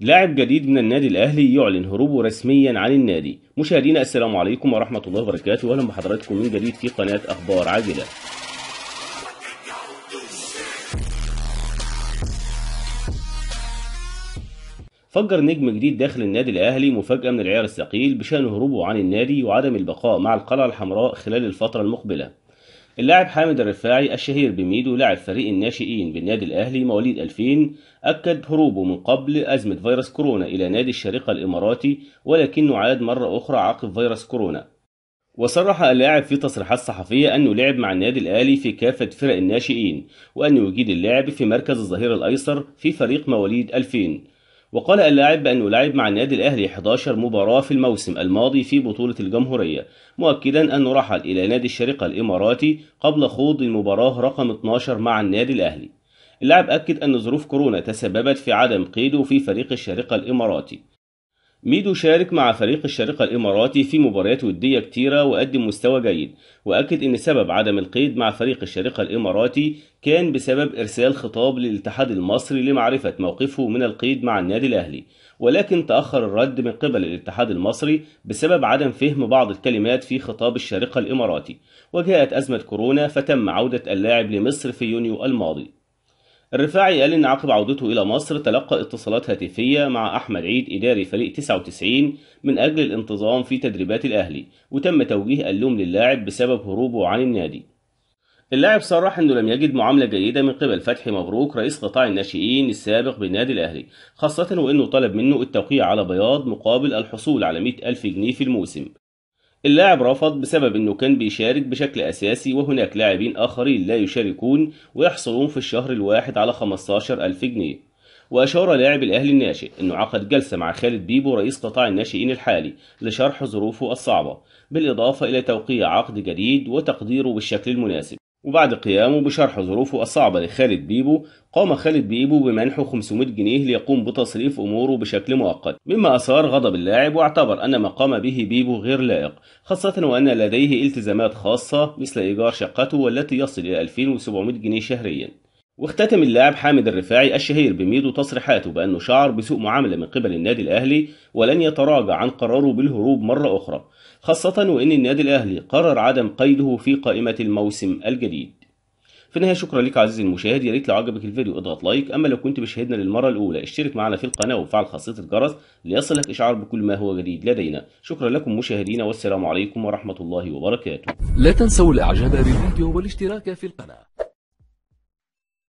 لاعب جديد من النادي الاهلي يعلن هروبه رسميا عن النادي مشاهدينا السلام عليكم ورحمه الله وبركاته اهلا بحضراتكم من جديد في قناه اخبار عاجله فجر نجم جديد داخل النادي الاهلي مفاجاه من العيار الثقيل بشان هروبه عن النادي وعدم البقاء مع القلعه الحمراء خلال الفتره المقبله اللاعب حامد الرفاعي الشهير بميدو لاعب فريق الناشئين بالنادي الأهلي مواليد 2000 أكد هروبه من قبل أزمة فيروس كورونا إلى نادي الشارقة الإماراتي ولكنه عاد مرة أخرى عقب فيروس كورونا وصرح اللاعب في تصريحات صحفية أنه لعب مع النادي الأهلي في كافة فرق الناشئين وأنه يجيد اللاعب في مركز الظهير الأيسر في فريق مواليد 2000 وقال اللاعب بأنه لعب مع النادي الأهلي 11 مباراة في الموسم الماضي في بطولة الجمهورية مؤكدا أنه رحل إلى نادي الشرق الإماراتي قبل خوض المباراة رقم 12 مع النادي الأهلي اللاعب أكد أن ظروف كورونا تسببت في عدم قيده في فريق الشرق الإماراتي ميدو شارك مع فريق الشارقة الإماراتي في مباريات ودية كتيرة وقدم مستوى جيد وأكد أن سبب عدم القيد مع فريق الشارقة الإماراتي كان بسبب إرسال خطاب للاتحاد المصري لمعرفة موقفه من القيد مع النادي الأهلي ولكن تأخر الرد من قبل الاتحاد المصري بسبب عدم فهم بعض الكلمات في خطاب الشارقة الإماراتي وجاءت أزمة كورونا فتم عودة اللاعب لمصر في يونيو الماضي الرفاعي قال إن عقب عودته إلى مصر تلقى اتصالات هاتفية مع أحمد عيد إداري فريق 99 من أجل الانتظام في تدريبات الأهلي وتم توجيه اللوم للاعب بسبب هروبه عن النادي اللاعب صرح انه لم يجد معاملة جيدة من قبل فتحي مبروك رئيس قطاع الناشئين السابق بالنادي الاهلي، خاصة وانه طلب منه التوقيع على بياض مقابل الحصول على 100 ألف جنيه في الموسم، اللاعب رفض بسبب أنه كان بيشارك بشكل أساسي وهناك لاعبين آخرين لا يشاركون ويحصلون في الشهر الواحد على 15 ألف جنيه وأشار لاعب الأهلي الناشئ أنه عقد جلسة مع خالد بيبو رئيس قطاع الناشئين الحالي لشرح ظروفه الصعبة بالإضافة إلى توقيع عقد جديد وتقديره بالشكل المناسب وبعد قيامه بشرح ظروفه الصعبة لخالد بيبو قام خالد بيبو بمنحه 500 جنيه ليقوم بتصريف أموره بشكل مؤقت مما أثار غضب اللاعب واعتبر أن ما قام به بيبو غير لائق خاصة وأن لديه التزامات خاصة مثل إيجار شقته والتي يصل إلى 2700 جنيه شهريا واختتم اللاعب حامد الرفاعي الشهير بميدو تصريحاته بأنه شعر بسوء معاملة من قبل النادي الأهلي ولن يتراجع عن قراره بالهروب مرة أخرى خاصة وإن النادي الأهلي قرر عدم قيده في قائمة الموسم الجديد في النهايه شكرا لك عزيزي المشاهد يا ريت لو عجبك الفيديو اضغط لايك اما لو كنت مشاهدنا للمره الاولى اشترك معنا في القناه وفعل خاصيه الجرس ليصلك اشعار بكل ما هو جديد لدينا شكرا لكم مشاهدينا والسلام عليكم ورحمه الله وبركاته لا تنسوا الاعجاب بالفيديو والاشتراك في القناه